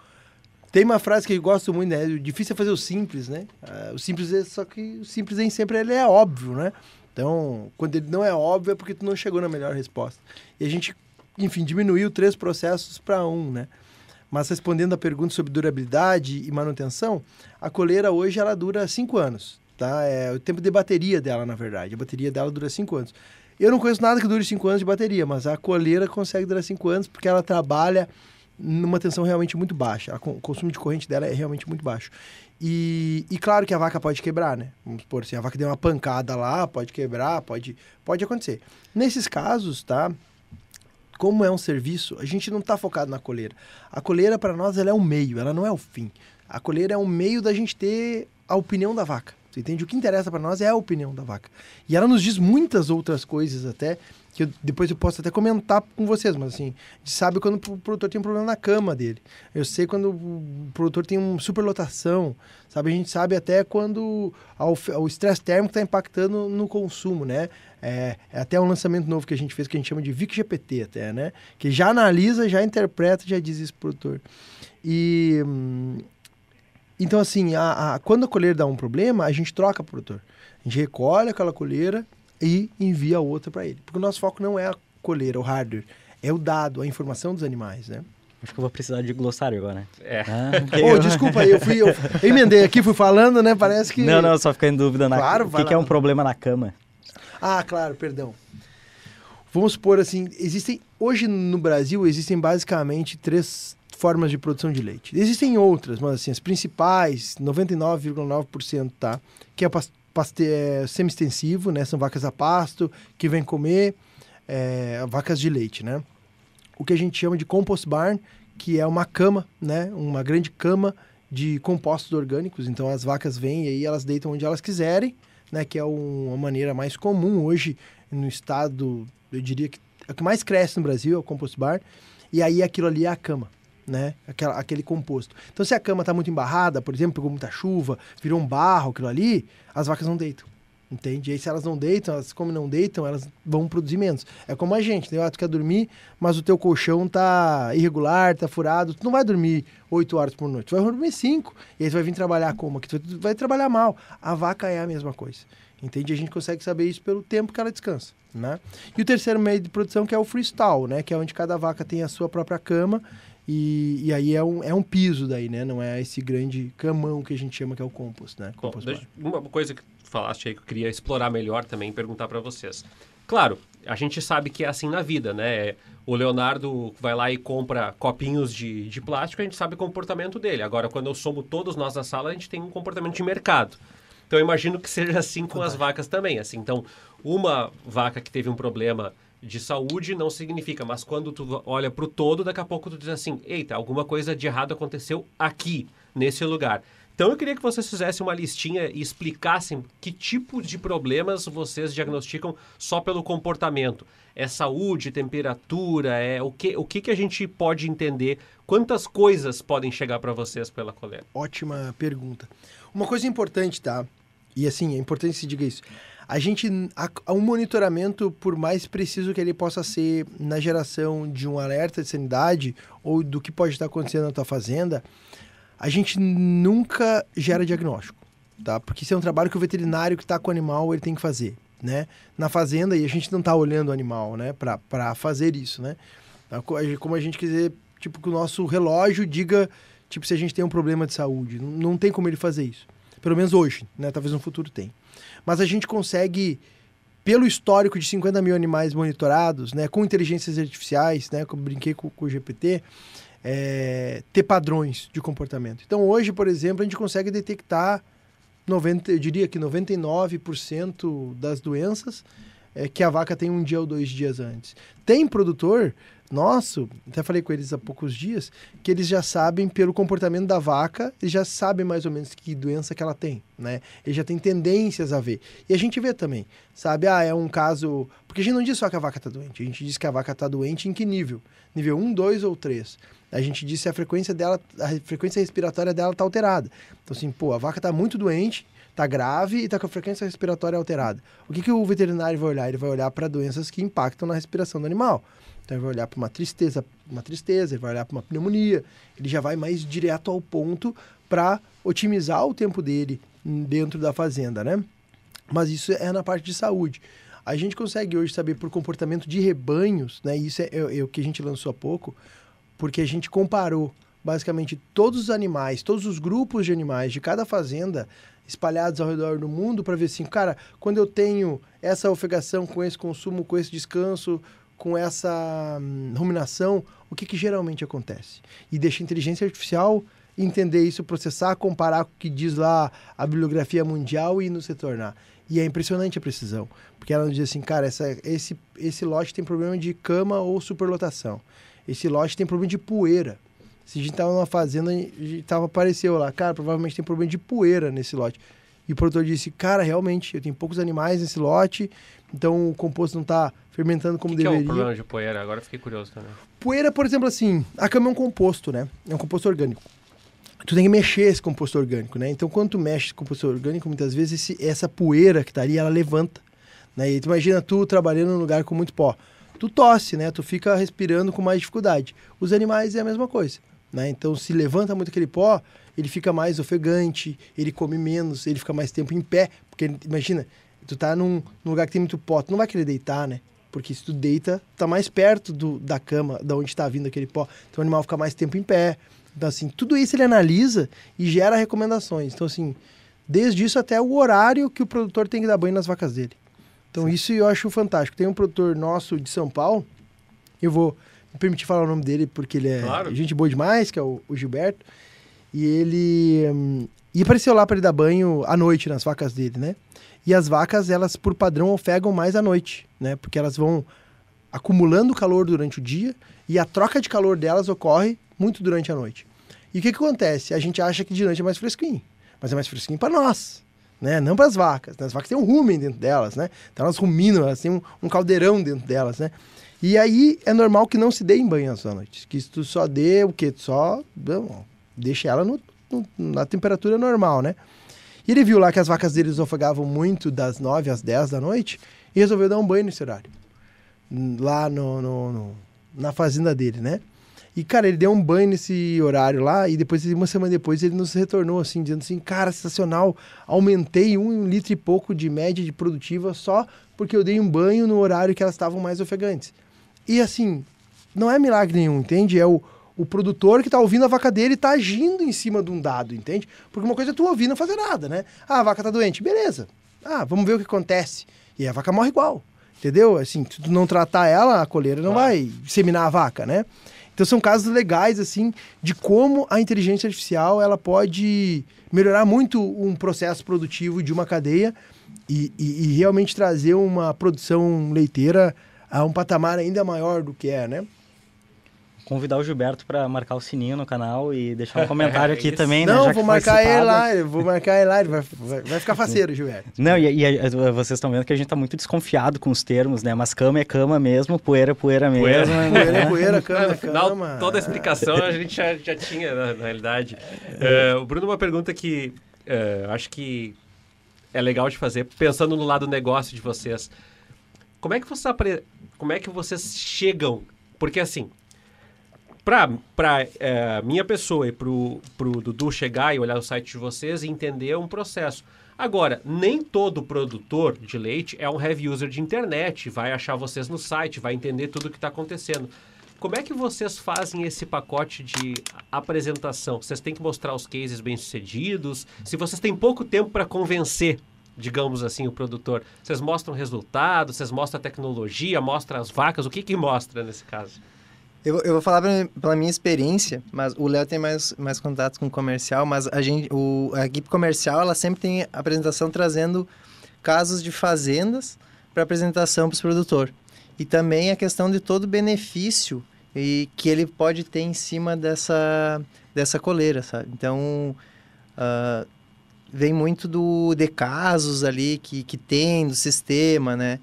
C: Tem uma frase que eu gosto muito, né? O difícil é fazer o simples, né? Uh, o simples é, só que o simples nem sempre ele é óbvio, né? Então, quando ele não é óbvio, é porque tu não chegou na melhor resposta. E a gente, enfim, diminuiu três processos para um, né? Mas respondendo a pergunta sobre durabilidade e manutenção, a coleira hoje ela dura cinco anos, tá? É o tempo de bateria dela, na verdade. A bateria dela dura cinco anos. Eu não conheço nada que dure cinco anos de bateria, mas a coleira consegue durar cinco anos porque ela trabalha numa tensão realmente muito baixa. O consumo de corrente dela é realmente muito baixo. E, e claro que a vaca pode quebrar, né? Vamos supor assim, a vaca deu uma pancada lá, pode quebrar, pode, pode acontecer. Nesses casos, tá? Como é um serviço, a gente não está focado na coleira. A coleira, para nós, ela é um meio, ela não é o fim. A coleira é um meio da gente ter a opinião da vaca. Você entende? O que interessa para nós é a opinião da vaca. E ela nos diz muitas outras coisas até que eu, depois eu posso até comentar com vocês, mas assim, a gente sabe quando o produtor tem um problema na cama dele. Eu sei quando o produtor tem uma superlotação, sabe? A gente sabe até quando o estresse térmico está impactando no consumo, né? É, é, até um lançamento novo que a gente fez que a gente chama de VicGPT até, né? Que já analisa, já interpreta, já diz isso pro produtor. E... Então, assim, a, a, quando a colheira dá um problema, a gente troca o produtor. A gente recolhe aquela colheira e envia outra para ele. Porque o nosso foco não é a coleira, o hardware, é o dado, a informação dos animais, né? Acho que eu vou precisar de glossário agora, né? É. Ah, oh, desculpa aí, eu fui. Eu emendei aqui, fui falando, né?
B: Parece que. Não, não, só
C: fica em dúvida na claro, O que, que é um problema na cama? Ah, claro, perdão. Vamos supor assim, existem. Hoje no Brasil existem basicamente três formas de produção de leite. Existem outras, mas assim, as principais, 99,9%, tá? Que é a paste, é, semi-extensivo, né? São vacas a pasto que vêm comer é, vacas de leite, né? O que a gente chama de compost barn, que é uma cama, né? Uma grande cama de compostos orgânicos. Então as vacas vêm e aí elas deitam onde elas quiserem, né? Que é um, uma maneira mais comum hoje no estado, eu diria que o que mais cresce no Brasil é o compost barn. E aí aquilo ali é a cama, né? Aquela, aquele composto. Então, se a cama está muito embarrada, por exemplo, pegou muita chuva, virou um barro, aquilo ali, as vacas não deitam. Entende? E aí, se elas não deitam, elas, como não deitam, elas vão produzir menos. É como a gente, né? Ah, tu quer dormir, mas o teu colchão tá irregular, tá furado. Tu não vai dormir 8 horas por noite, tu vai dormir 5. E aí tu vai vir trabalhar como? Que tu vai trabalhar mal. A vaca é a mesma coisa. Entende? A gente consegue saber isso pelo tempo que ela descansa. Né? E o terceiro meio de produção que é o freestyle, né? Que é onde cada vaca tem a sua própria cama e, e, aí é um, é um piso daí, né? Não é esse grande camão que a gente chama que é o compost, né? compost
A: uma coisa que falaste aí que eu queria explorar melhor também perguntar para vocês. Claro, a gente sabe que é assim na vida, né? É, o Leonardo vai lá e compra copinhos de, de plástico, a gente sabe o comportamento dele. Agora, quando eu somo todos nós na sala, a gente tem um comportamento de mercado. Então, eu imagino que seja assim com as vacas também. Assim, então, uma vaca que teve um problema de saúde não significa, mas quando tu olha para o todo, daqui a pouco tu diz assim, eita, alguma coisa de errado aconteceu aqui, nesse lugar. Então eu queria que vocês fizessem uma listinha e explicassem que tipo de problemas vocês diagnosticam só pelo comportamento. É saúde, temperatura, é o que o que, que a gente pode entender? Quantas coisas podem chegar para vocês pela coleta?
C: Ótima pergunta. Uma coisa importante, tá? E assim, é importante se diga isso a gente há um monitoramento, por mais preciso que ele possa ser na geração de um alerta de sanidade ou do que pode estar acontecendo na tua fazenda, a gente nunca gera diagnóstico, tá? Porque isso é um trabalho que o veterinário que está com o animal ele tem que fazer, né? Na fazenda e a gente não está olhando o animal, né? Para fazer isso, né? Então, como a gente quiser, tipo que o nosso relógio diga, tipo se a gente tem um problema de saúde, não tem como ele fazer isso. Pelo menos hoje, né? Talvez no futuro tenha. Mas a gente consegue, pelo histórico de 50 mil animais monitorados, né, com inteligências artificiais, né, como brinquei com, com o GPT, é, ter padrões de comportamento. Então, hoje, por exemplo, a gente consegue detectar 90, eu diria que 99% das doenças é, que a vaca tem um dia ou dois dias antes. Tem produtor nosso, até falei com eles há poucos dias, que eles já sabem pelo comportamento da vaca, eles já sabem mais ou menos que doença que ela tem, né? Eles já têm tendências a ver. E a gente vê também, sabe? Ah, é um caso. Porque a gente não diz só que a vaca está doente, a gente diz que a vaca está doente em que nível? Nível 1, 2 ou 3. A gente diz a frequência dela, a frequência respiratória dela está alterada. Então, assim, pô, a vaca está muito doente, está grave e está com a frequência respiratória alterada. O que, que o veterinário vai olhar? Ele vai olhar para doenças que impactam na respiração do animal. Então ele vai olhar para uma tristeza, uma tristeza, ele vai olhar para uma pneumonia. Ele já vai mais direto ao ponto para otimizar o tempo dele dentro da fazenda, né? Mas isso é na parte de saúde. A gente consegue hoje saber por comportamento de rebanhos, né? Isso é, é, é o que a gente lançou há pouco, porque a gente comparou basicamente todos os animais, todos os grupos de animais de cada fazenda espalhados ao redor do mundo para ver assim, cara, quando eu tenho essa ofegação com esse consumo, com esse descanso, com essa hum, ruminação, o que, que geralmente acontece? E deixa a inteligência artificial entender isso, processar, comparar com o que diz lá a bibliografia mundial e nos retornar. E é impressionante a precisão, porque ela diz assim, cara, essa, esse, esse lote tem problema de cama ou superlotação. Esse lote tem problema de poeira. Se a gente tava numa fazenda, a gente tava, apareceu lá, cara, provavelmente tem problema de poeira nesse lote. E o produtor disse, cara, realmente, eu tenho poucos animais nesse lote, então o composto não está fermentando como que deveria. Que é o problema
A: de poeira? Agora fiquei curioso também.
C: Poeira, por exemplo, assim, a cama é um composto, né? É um composto orgânico. Tu tem que mexer esse composto orgânico, né? Então, quando tu mexe esse composto orgânico, muitas vezes esse, essa poeira que tá ali, ela levanta, né? E tu imagina tu trabalhando num lugar com muito pó. Tu tosse, né? Tu fica respirando com mais dificuldade. Os animais é a mesma coisa. Né? Então, se levanta muito aquele pó, ele fica mais ofegante, ele come menos, ele fica mais tempo em pé. Porque, imagina, tu tá num, num lugar que tem muito pó, tu não vai querer deitar, né? Porque se tu deita, tu tá mais perto do, da cama, da onde está vindo aquele pó. Então, o animal fica mais tempo em pé. Então, assim, tudo isso ele analisa e gera recomendações. Então, assim, desde isso até o horário que o produtor tem que dar banho nas vacas dele. Então, Sim. isso eu acho fantástico. Tem um produtor nosso de São Paulo, eu vou permitir falar o nome dele porque ele é claro. gente boa demais, que é o, o Gilberto. E ele. Hum, e apareceu lá para ele dar banho à noite nas vacas dele, né? E as vacas, elas por padrão ofegam mais à noite, né? Porque elas vão acumulando calor durante o dia e a troca de calor delas ocorre muito durante a noite. E o que, que acontece? A gente acha que de noite é mais fresquinho, mas é mais fresquinho para nós, né? Não para as vacas. Né? As vacas têm um rumen dentro delas, né? Então elas ruminam, elas têm um, um caldeirão dentro delas, né? E aí é normal que não se dê em banhas à noite. Que se tu só dê o quê? Tu só bom, deixa ela no, no, na temperatura normal, né? E ele viu lá que as vacas dele esofagavam muito das 9 às 10 da noite e resolveu dar um banho nesse horário. Lá no, no na fazenda dele, né? E, cara, ele deu um banho nesse horário lá e depois, uma semana depois, ele nos retornou assim, dizendo assim, cara, sensacional, aumentei um litro e pouco de média de produtiva só porque eu dei um banho no horário que elas estavam mais ofegantes. E assim, não é milagre nenhum, entende? É o, o produtor que está ouvindo a vaca dele está agindo em cima de um dado, entende? Porque uma coisa é tu ouvir e não fazer nada, né? Ah, a vaca está doente, beleza. Ah, vamos ver o que acontece. E a vaca morre igual, entendeu? Assim, se tu não tratar ela, a coleira não vai seminar a vaca, né? Então são casos legais, assim, de como a inteligência artificial ela pode melhorar muito um processo produtivo de uma cadeia e, e, e realmente trazer uma produção leiteira a um patamar ainda maior do que é, né?
B: Convidar o Gilberto para marcar o sininho no canal e deixar um comentário aqui também, né, Não, vou marcar ele lá,
C: vou marcar ele lá, ele vai, vai, vai ficar faceiro, Gilberto.
B: Não, e, e a, vocês estão vendo que a gente está muito desconfiado com os termos, né? Mas cama é cama mesmo, poeira é poeira mesmo. Poeira, poeira,
C: é poeira, cama
A: é cama. toda a explicação a gente já, já tinha, na, né, na realidade. Uh, o Bruno, uma pergunta que uh, acho que é legal de fazer, pensando no lado negócio de vocês. Como é que vocês, apre... como é que vocês chegam? Porque assim, para é, minha pessoa e para o Dudu chegar e olhar o site de vocês e entender é um processo. Agora, nem todo produtor de leite é um heavy user de internet, vai achar vocês no site, vai entender tudo o que está acontecendo. Como é que vocês fazem esse pacote de apresentação? Vocês têm que mostrar os cases bem-sucedidos? Se vocês têm pouco tempo para convencer digamos assim, o produtor? Vocês mostram resultado, vocês mostram a tecnologia, mostram as vacas, o que que mostra nesse caso?
D: Eu, eu vou falar pra, pela minha experiência, mas o Léo tem mais, mais contato com o comercial, mas a, gente, o, a equipe comercial ela sempre tem apresentação trazendo casos de fazendas para apresentação para o produtor. E também a questão de todo o benefício e que ele pode ter em cima dessa, dessa coleira, sabe? Então, uh, vem muito do de casos ali que, que tem do sistema, né?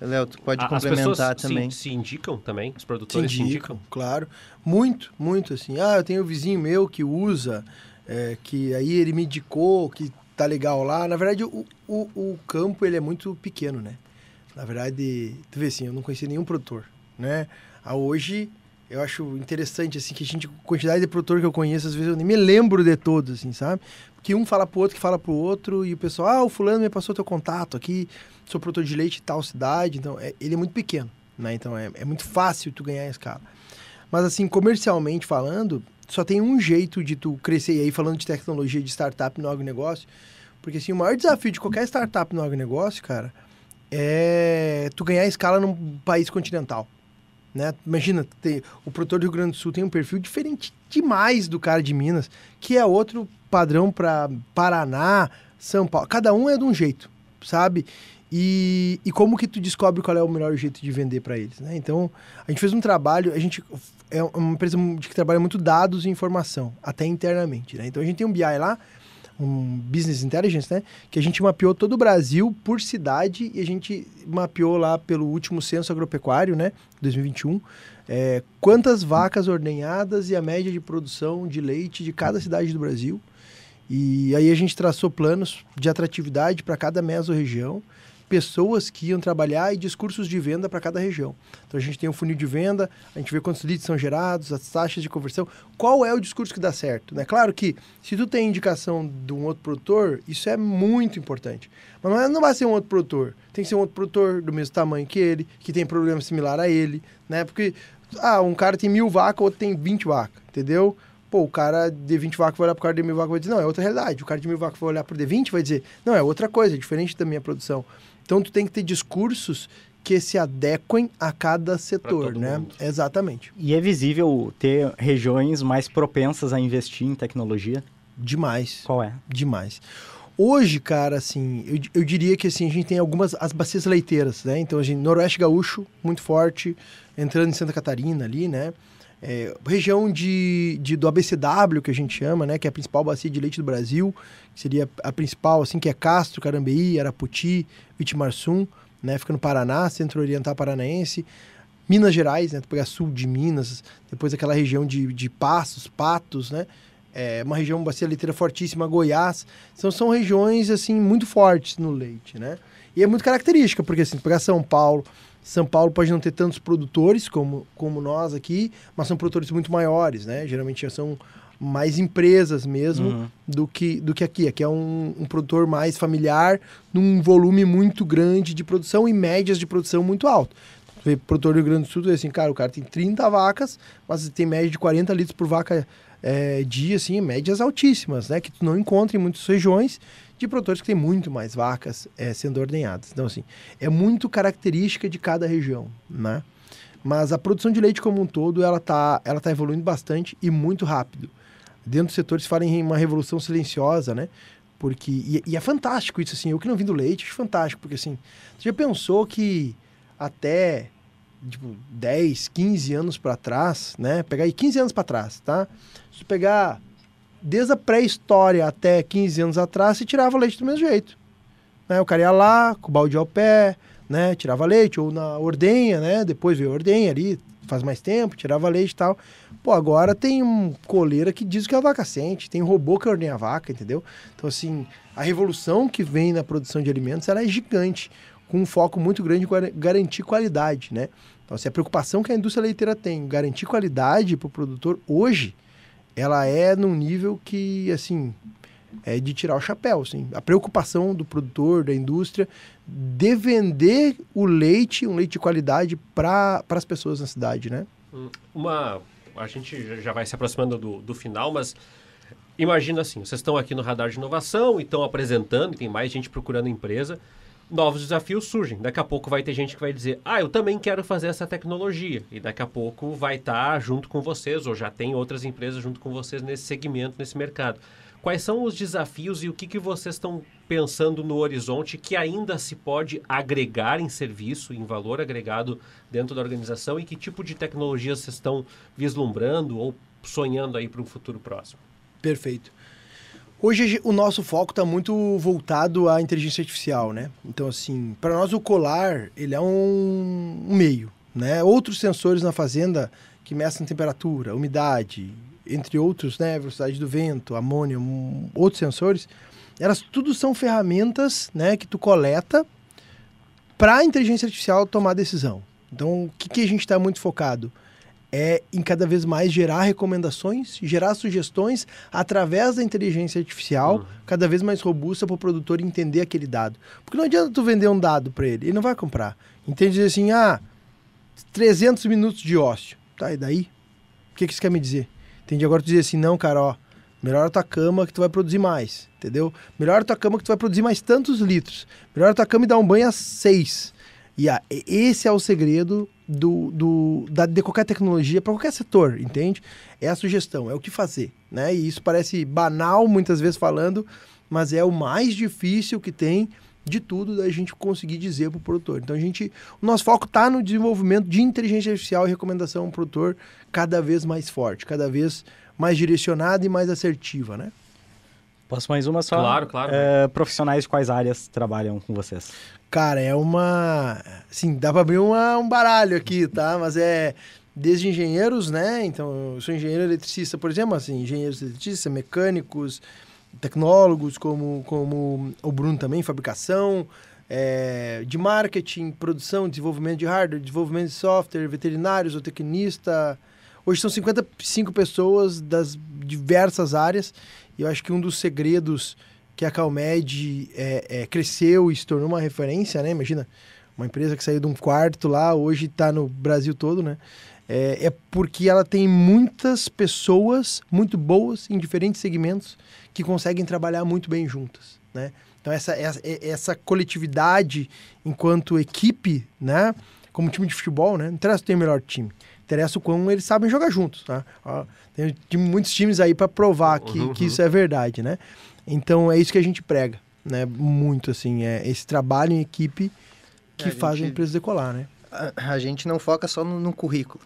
D: Léo, tu pode a, complementar também. Se,
A: se indicam também? Os produtores se indicam, se
C: indicam?
D: Claro. Muito, muito assim. Ah,
C: eu tenho um vizinho meu que usa, é, que aí ele me indicou que tá legal lá. Na verdade, o, o, o campo ele é muito pequeno, né? Na verdade, tu vê assim, eu não conheci nenhum produtor, né? a ah, hoje eu acho interessante assim que a gente quantidade de produtor que eu conheço, às vezes eu nem me lembro de todos, assim, sabe? que um fala pro outro, que fala pro outro, e o pessoal, ah, o fulano me passou teu contato aqui, sou produtor de leite tal cidade, então é, ele é muito pequeno, né? Então é, é muito fácil tu ganhar a escala. Mas assim, comercialmente falando, só tem um jeito de tu crescer, e aí falando de tecnologia de startup no agronegócio, porque assim, o maior desafio de qualquer startup no agronegócio, cara, é tu ganhar escala num país continental. Né? Imagina, ter, o produtor do Rio Grande do Sul tem um perfil diferente demais do cara de Minas, que é outro padrão para Paraná, São Paulo. Cada um é de um jeito, sabe? E, e como que tu descobre qual é o melhor jeito de vender para eles, né? Então, a gente fez um trabalho, a gente é uma empresa que trabalha muito dados e informação, até internamente, né? Então, a gente tem um BI lá, um Business Intelligence, né? Que a gente mapeou todo o Brasil por cidade e a gente mapeou lá pelo último censo agropecuário, né? 2021, é, quantas vacas ordenhadas e a média de produção de leite de cada cidade do Brasil. E aí a gente traçou planos de atratividade para cada mesorregião, pessoas que iam trabalhar e discursos de venda para cada região. Então a gente tem um funil de venda, a gente vê quantos leads são gerados, as taxas de conversão, qual é o discurso que dá certo, né? Claro que se tu tem indicação de um outro produtor, isso é muito importante. Mas não, é, não vai ser um outro produtor, tem que ser um outro produtor do mesmo tamanho que ele, que tem problema similar a ele, né? Porque ah, um cara tem mil vacas, outro tem 20 vacas, entendeu? Pô, o cara de 20 vacas vai olhar pro cara de mil vacas e vai dizer, não, é outra realidade. O cara de mil vacas vai olhar pro de 20 e vai dizer, não, é outra coisa, é diferente da minha produção. Então, tu tem que ter discursos que se adequem a cada setor, né? Mundo. Exatamente.
B: E é visível ter regiões mais
C: propensas a investir em tecnologia? Demais. Qual é? Demais. Hoje, cara, assim, eu, eu diria que assim, a gente tem algumas as bacias leiteiras, né? Então, a gente, Noroeste Gaúcho, muito forte, entrando em Santa Catarina ali, né? É, região de, de, do ABCW, que a gente chama, né, que é a principal bacia de leite do Brasil, que seria a principal, assim, que é Castro, Carambeí, Araputi, Vitimarsum, né, fica no Paraná, centro-oriental paranaense, Minas Gerais, né, tu pegar sul de Minas, depois aquela região de, de Passos, Patos, né, é uma região, bacia leiteira fortíssima, Goiás, são, então são regiões, assim, muito fortes no leite, né, e é muito característica, porque, assim, tu pegar São Paulo, são Paulo pode não ter tantos produtores como, como nós aqui, mas são produtores muito maiores, né? Geralmente são mais empresas mesmo uhum. do, que, do que aqui. Aqui é um, um, produtor mais familiar, num volume muito grande de produção e médias de produção muito alto. Vê produtor do Rio Grande do Sul, assim, cara, o cara tem 30 vacas, mas tem média de 40 litros por vaca é, dia, assim, médias altíssimas, né? Que tu não encontra em muitas regiões de produtores que têm muito mais vacas é, sendo ordenhadas. Então, assim, é muito característica de cada região, né? Mas a produção de leite como um todo, ela está ela tá evoluindo bastante e muito rápido. Dentro do setor se fala em uma revolução silenciosa, né? Porque, e, e é fantástico isso, assim, eu que não vim do leite, acho fantástico, porque, assim, você já pensou que até, tipo, 10, 15 anos para trás, né? Pegar aí 15 anos para trás, tá? Se pegar desde a pré-história até 15 anos atrás, se tirava leite do mesmo jeito. Né? O cara ia lá, com o balde ao pé, né? tirava leite, ou na ordenha, né? depois veio a ordenha ali, faz mais tempo, tirava leite e tal. Pô, agora tem um coleira que diz que é a vaca sente, tem um robô que ordenha a vaca, entendeu? Então, assim, a revolução que vem na produção de alimentos, ela é gigante, com um foco muito grande em garantir qualidade, né? Então, assim, a preocupação que a indústria leiteira tem, garantir qualidade para o produtor hoje, ela é num nível que, assim, é de tirar o chapéu, assim. A preocupação do produtor, da indústria, de vender o leite, um leite de qualidade, para as pessoas na cidade, né? Hum,
A: uma... A gente já vai se aproximando do, do final, mas imagina assim, vocês estão aqui no Radar de Inovação e estão apresentando, e tem mais gente procurando empresa novos desafios surgem. Daqui a pouco vai ter gente que vai dizer, ah, eu também quero fazer essa tecnologia. E daqui a pouco vai estar tá junto com vocês, ou já tem outras empresas junto com vocês nesse segmento, nesse mercado. Quais são os desafios e o que, que vocês estão pensando no horizonte que ainda se pode agregar em serviço, em valor agregado dentro da organização e que tipo de tecnologias vocês estão vislumbrando ou sonhando aí para
C: um futuro próximo? Perfeito. Hoje o nosso foco está muito voltado à inteligência artificial, né? Então, assim, para nós o colar, ele é um, um, meio, né? Outros sensores na fazenda que meçam temperatura, umidade, entre outros, né? Velocidade do vento, amônia, um, outros sensores, elas tudo são ferramentas, né? Que tu coleta para a inteligência artificial tomar decisão. Então, o que, que a gente está muito focado? é em cada vez mais gerar recomendações, gerar sugestões através da inteligência artificial, uhum. cada vez mais robusta para o produtor entender aquele dado. Porque não adianta tu vender um dado para ele, ele não vai comprar. Entende dizer assim, ah, 300 minutos de ócio. Tá, e daí? O que, que isso quer me dizer? Entende? Agora tu dizer assim, não, cara, ó, melhora tua cama que tu vai produzir mais, entendeu? Melhora tua cama que tu vai produzir mais tantos litros. Melhora tua cama e dá um banho a seis e a, esse é o segredo do, do, da, de qualquer tecnologia para qualquer setor, entende? É a sugestão, é o que fazer, né? E isso parece banal muitas vezes falando, mas é o mais difícil que tem de tudo da gente conseguir dizer para o produtor. Então a gente, o nosso foco está no desenvolvimento de inteligência artificial e recomendação ao produtor cada vez mais forte, cada vez mais direcionada e mais assertiva, né? Posso mais uma só? Claro, claro. É, profissionais de quais áreas trabalham com vocês? Cara, é uma. Sim, dá para abrir uma, um baralho aqui, tá? Mas é desde engenheiros, né? Então, eu sou engenheiro eletricista, por exemplo, assim, engenheiros eletricistas, mecânicos, tecnólogos, como, como o Bruno também, fabricação, é, de marketing, produção, desenvolvimento de hardware, desenvolvimento de software, veterinários, tecnista. Hoje são 55 pessoas das diversas áreas e eu acho que um dos segredos que a CalMed é, é, cresceu e se tornou uma referência, né? Imagina, uma empresa que saiu de um quarto lá, hoje está no Brasil todo, né? É, é, porque ela tem muitas pessoas muito boas em diferentes segmentos que conseguem trabalhar muito bem juntas, né? Então, essa, essa, essa coletividade enquanto equipe, né? Como time de futebol, né? Não interessa ter é o melhor time interessa o quão eles sabem jogar juntos, tá? Tem muitos times aí para provar que, uhum. que, isso é verdade, né? Então é isso que a gente prega, né? Muito assim, é esse trabalho em equipe que é, a faz gente, a empresa
D: decolar, né? A, a gente não foca só no, no, currículo,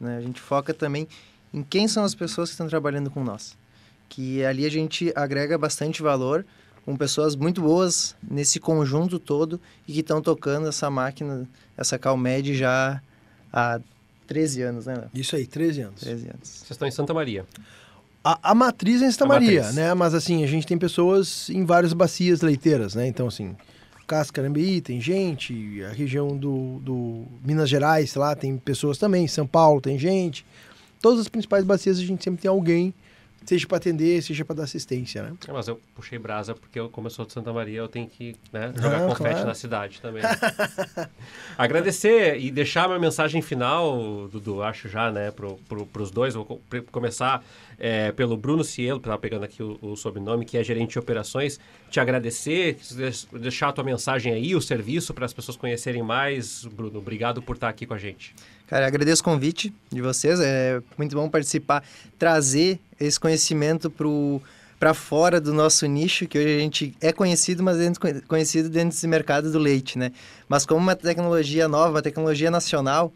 D: né? A gente foca também em quem são as pessoas que estão trabalhando com nós. Que ali a gente agrega bastante valor com pessoas muito boas nesse conjunto todo e que estão tocando essa máquina, essa Calmed já há 13 anos, né? Isso aí, 13 anos. 13 anos. Vocês
A: estão em Santa Maria.
C: A, a matriz é em Santa a Maria, matriz. né? Mas assim, a gente tem pessoas em várias bacias leiteiras, né? Então, assim, Cascarambeí tem gente, a região do, do Minas Gerais lá tem pessoas também, São Paulo tem gente. Todas as principais bacias a gente sempre tem alguém seja para atender, seja para dar assistência, né?
A: É, mas eu puxei brasa porque eu, como eu sou de Santa Maria, eu tenho que né, jogar ah, confete claro. na cidade também. Né? Agradecer e deixar minha mensagem final, Dudu, acho já, né, Para os dois. Vou começar é, pelo Bruno Cielo, que estava pegando aqui o, o, sobrenome, que é gerente de operações. Te agradecer, deixar a tua mensagem aí, o serviço, para as pessoas conhecerem mais. Bruno, obrigado por estar aqui com a
D: gente. Cara, agradeço o convite de vocês. É muito bom participar, trazer esse conhecimento para fora do nosso nicho, que hoje a gente é conhecido, mas dentro, conhecido dentro desse mercado do leite, né? Mas como uma tecnologia nova, uma tecnologia nacional,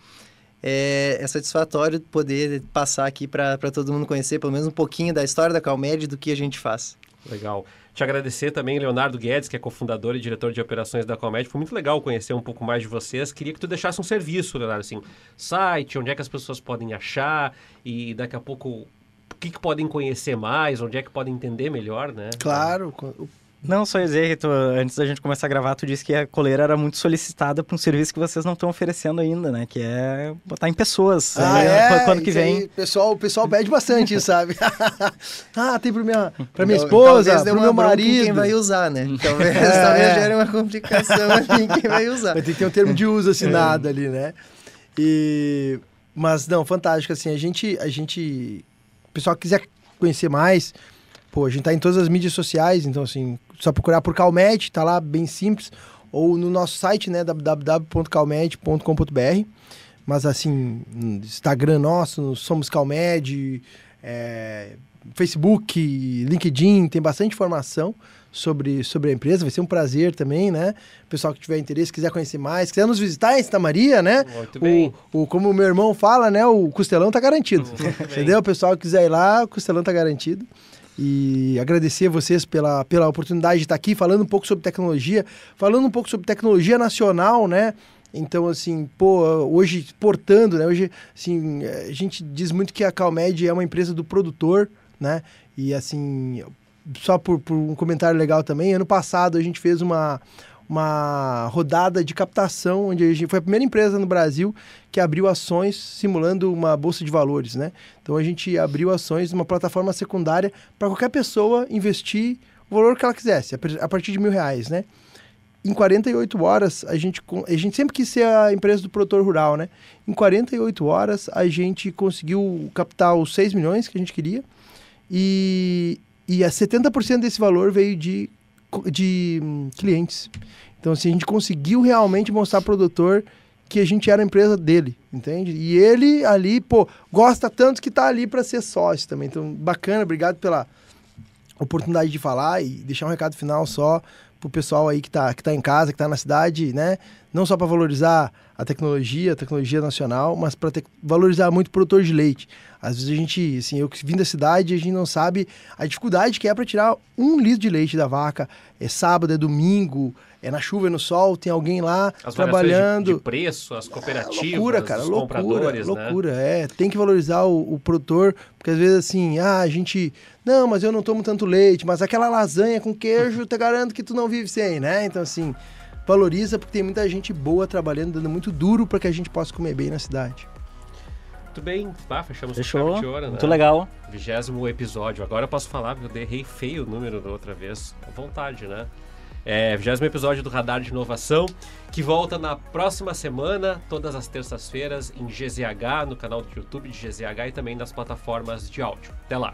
D: é, é satisfatório poder passar aqui para todo mundo conhecer pelo menos um pouquinho da história da Calmed e do que a gente faz.
A: Legal. Te agradecer também, Leonardo Guedes, que é cofundador e diretor de operações da Comédia. Foi muito legal conhecer um pouco mais de vocês. Queria que tu deixasse um serviço, Leonardo, assim, site, onde é que as pessoas podem achar e daqui a pouco o que, que podem conhecer mais, onde é que podem entender melhor, né?
B: Claro, o não, só ia dizer antes da gente começar a gravar, tu disse que a coleira era muito solicitada para um serviço que vocês não estão oferecendo ainda, né? Que
D: é botar em pessoas. Ah, né? é? Quando que vem. Aí,
C: pessoal, o pessoal pede bastante, sabe? ah, tem para minha, pra minha então, esposa, para meu marido. Quem vai usar,
D: né? Hum. Talvez, é. talvez gere uma complicação ali quem vai usar. Mas tem que ter um termo de uso assinado
C: é. ali, né? E... Mas, não, fantástico, assim, a gente, a gente... O pessoal quiser conhecer mais, pô, a gente tá em todas as mídias sociais, então, assim, só procurar por Calmed, tá lá bem simples, ou no nosso site, né, www.calmed.com.br. Mas assim, Instagram nosso, somos Calmed, é, Facebook, LinkedIn, tem bastante informação sobre, sobre a empresa. Vai ser um prazer também, né? Pessoal que tiver interesse, quiser conhecer mais, quiser nos visitar em Santa Maria, né? Muito bem. O, como o meu irmão fala, né? O costelão tá garantido. Entendeu? O pessoal que quiser ir lá, o costelão tá garantido e agradecer a vocês pela, pela oportunidade de estar aqui falando um pouco sobre tecnologia, falando um pouco sobre tecnologia nacional, né? Então, assim, pô, hoje portando, né? Hoje, assim, eh, a gente diz muito que a Calmed é uma empresa do produtor, né? E, assim, só por, por um comentário legal também, ano passado a gente fez uma, uma rodada de captação, onde a gente foi a primeira empresa no Brasil que abriu ações simulando uma bolsa de valores, né? Então a gente abriu ações numa plataforma secundária para qualquer pessoa investir o valor que ela quisesse, a partir de mil reais, né? Em 48 horas, a gente, a gente sempre quis ser a empresa do produtor rural, né? Em 48 horas, a gente conseguiu captar os 6 milhões que a gente queria e, e a 70% desse valor veio de de hum, clientes. Então, assim, a gente conseguiu realmente mostrar ao produtor que a gente era a empresa dele, entende? E ele ali, pô, gosta tanto que tá ali para ser sócio também. Então, bacana, obrigado pela oportunidade de falar e deixar um recado final só pro pessoal aí que tá, que tá em casa, que tá na cidade, né? Não só para valorizar a tecnologia, a tecnologia nacional, mas para valorizar muito o produtor de leite. Às vezes a gente, assim, eu que vim da cidade, a gente não sabe a dificuldade que é para tirar um litro de leite da vaca. É sábado, é domingo, é na chuva, é no sol, tem alguém lá as trabalhando. De, de
A: preço, as cooperativas, é, loucura,
C: cara, os é loucura, compradores, né? loucura, né? é. Tem que valorizar o, o produtor, porque às vezes assim, ah, a gente não, mas eu não tomo tanto leite, mas aquela lasanha com queijo, te garanto que tu não vive sem, né? Então, assim, valoriza porque tem muita gente boa trabalhando, dando muito duro para que a gente possa comer bem na cidade.
A: Muito bem, ah, fechamos Fechou. com ouro, né? Muito legal. Vigésimo episódio. Agora eu posso falar, porque eu derrei feio o número da outra vez. À vontade, né? É, 20 episódio do Radar de Inovação, que volta na próxima semana, todas as terças-feiras, em GZH, no canal do YouTube de GZH e também nas plataformas de áudio. Até lá!